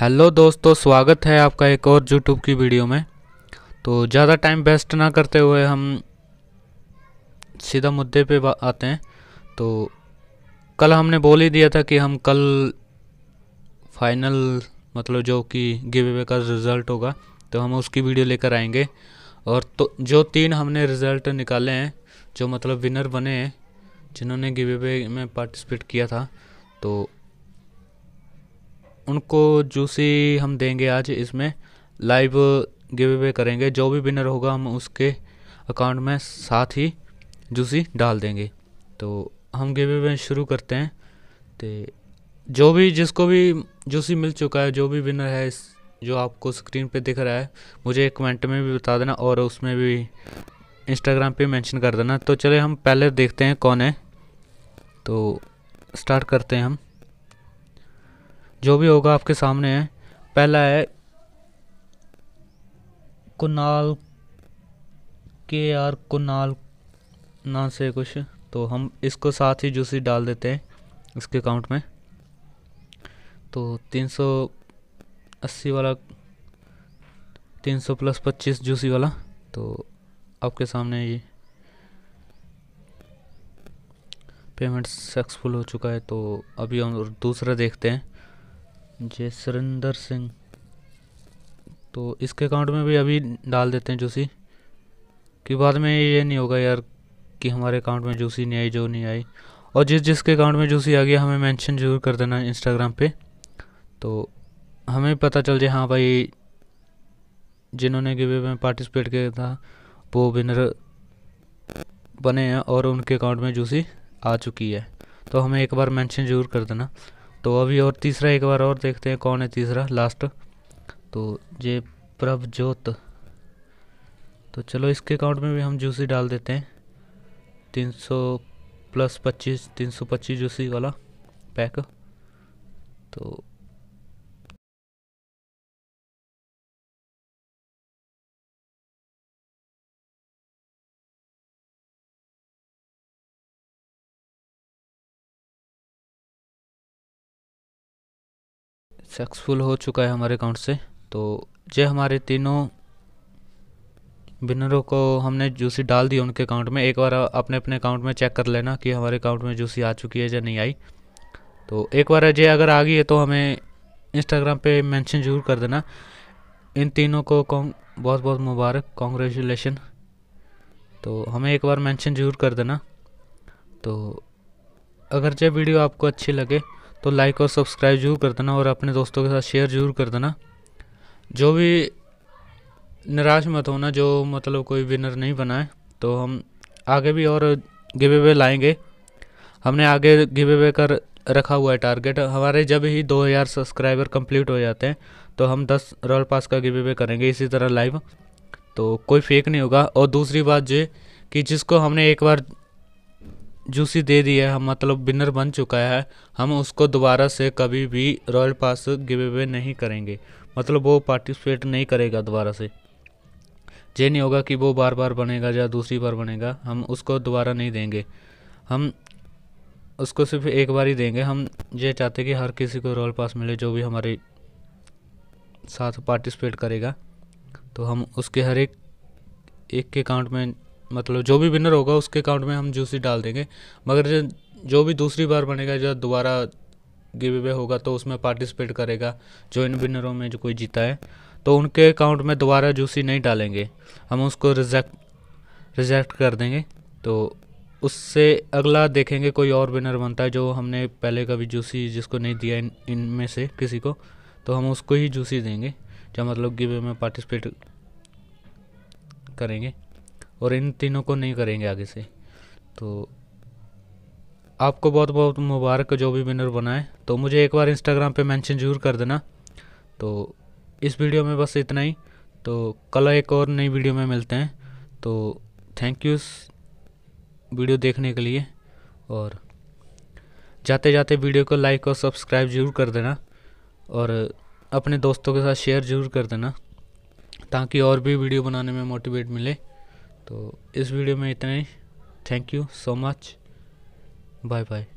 hello दोस्तों स्वागत है आपका एक और यूट्यूब की वीडियो में तो ज़्यादा टाइम वेस्ट ना करते हुए हम सीधा मुद्दे पे आते हैं तो कल हमने बोल ही दिया था कि हम कल फाइनल मतलब जो कि गिव अवे का रिज़ल्ट होगा तो हम उसकी वीडियो लेकर आएंगे और तो जो तीन हमने रिज़ल्ट निकाले हैं जो मतलब विनर बने हैं जिन्होंने गिव अवे में पार्टिसिपेट किया था तो उनको जूसी हम देंगे आज इसमें लाइव गिव अवे करेंगे जो भी विनर होगा हम उसके अकाउंट में साथ ही जूसी डाल देंगे तो हम गिव अवे शुरू करते हैं तो जो भी जिसको भी जूसी मिल चुका है जो भी विनर है इस जो आपको स्क्रीन पे दिख रहा है मुझे कमेंट में भी बता देना और उसमें भी इंस्टाग्राम पे मेंशन कर देना तो चले हम पहले देखते हैं कौन है तो स्टार्ट करते हैं हम जो भी होगा आपके सामने है पहला है कुनाल के आर कुनाल ना से कुछ तो हम इसको साथ ही जूसी डाल देते हैं इसके अकाउंट में तो 380 वाला 300 प्लस 25 जूसी वाला तो आपके सामने ये पेमेंट सक्सेसफुल हो चुका है तो अभी हम दूसरा देखते हैं जय सुरेंद्र सिंह तो इसके अकाउंट में भी अभी डाल देते हैं जूसी कि बाद में ये नहीं होगा यार कि हमारे अकाउंट में जूसी नहीं आई जो नहीं आई और जिस जिसके अकाउंट में जूसी आ गया हमें मेंशन जरूर कर देना इंस्टाग्राम पे तो हमें पता चल जाए हाँ भाई जिन्होंने गिवे में पार्टिसिपेट किया था वो विनर बने हैं और उनके अकाउंट में जूसी आ चुकी है तो हमें एक बार मेंशन जरूर कर देना तो अभी और तीसरा एक बार और देखते हैं कौन है तीसरा लास्ट तो प्रभ ज्योत तो चलो इसके अकाउंट में भी हम जूसी डाल देते हैं तीन सौ प्लस पच्चीस तीन सौ पच्चीस जूसी वाला पैक तो सक्सेसफुल हो चुका है हमारे अकाउंट से तो ये हमारे तीनों बिनरों को हमने जूसी डाल दी उनके अकाउंट में एक बार अपने अपने अकाउंट में चेक कर लेना कि हमारे अकाउंट में जूसी आ चुकी है या नहीं आई तो एक बार जे अगर आ गई है तो हमें इंस्टाग्राम पे मेंशन जरूर कर देना इन तीनों को बहुत बहुत मुबारक कॉन्ग्रेचुलेशन तो हमें एक बार मेंशन जरूर कर देना तो अगर जे वीडियो आपको अच्छी लगे तो लाइक और सब्सक्राइब जरूर कर देना और अपने दोस्तों के साथ शेयर जरूर कर देना जो भी निराश मत होना जो मतलब कोई विनर नहीं बना है तो हम आगे भी और गिवे वे लाएंगे हमने आगे गिवे वे कर रखा हुआ है टारगेट हमारे जब ही 2000 सब्सक्राइबर कंप्लीट हो जाते हैं तो हम 10 रॉयल पास का गिवे वे करेंगे इसी तरह लाइव तो कोई फेक नहीं होगा और दूसरी बात ये कि जिसको हमने एक बार जूसी दे दिया है मतलब विनर बन चुका है हम उसको दोबारा से कभी भी रॉयल पास गिव अवे नहीं करेंगे मतलब वो पार्टिसिपेट नहीं करेगा दोबारा से ये नहीं होगा कि वो बार बार बनेगा या दूसरी बार बनेगा हम उसको दोबारा नहीं देंगे हम उसको सिर्फ एक बार ही देंगे हम ये चाहते कि हर किसी को रॉयल पास मिले जो भी हमारे साथ पार्टिसिपेट करेगा तो हम उसके हर एक एक के अकाउंट में मतलब जो भी विनर होगा उसके अकाउंट में हम जूसी डाल देंगे मगर जो भी दूसरी बार बनेगा जो दोबारा गिव अवे होगा तो उसमें पार्टिसिपेट करेगा जो इन विनरों में जो कोई जीता है तो उनके अकाउंट में दोबारा जूसी नहीं डालेंगे हम उसको रिजेक्ट रिजेक्ट कर देंगे तो उससे अगला देखेंगे कोई और विनर बनता है जो हमने पहले कभी जूसी जिसको नहीं दिया इन इनमें से किसी को तो हम उसको ही जूसी देंगे जो मतलब गिवे में पार्टिसिपेट करेंगे और इन तीनों को नहीं करेंगे आगे से तो आपको बहुत बहुत मुबारक जो भी विनर बनाए तो मुझे एक बार इंस्टाग्राम पे मेंशन जरूर कर देना तो इस वीडियो में बस इतना ही तो कल एक और नई वीडियो में मिलते हैं तो थैंक यू वीडियो देखने के लिए और जाते जाते वीडियो को लाइक और सब्सक्राइब जरूर कर देना और अपने दोस्तों के साथ शेयर जरूर कर देना ताकि और भी वीडियो बनाने में मोटिवेट मिले तो इस वीडियो में इतना ही thank you so much bye bye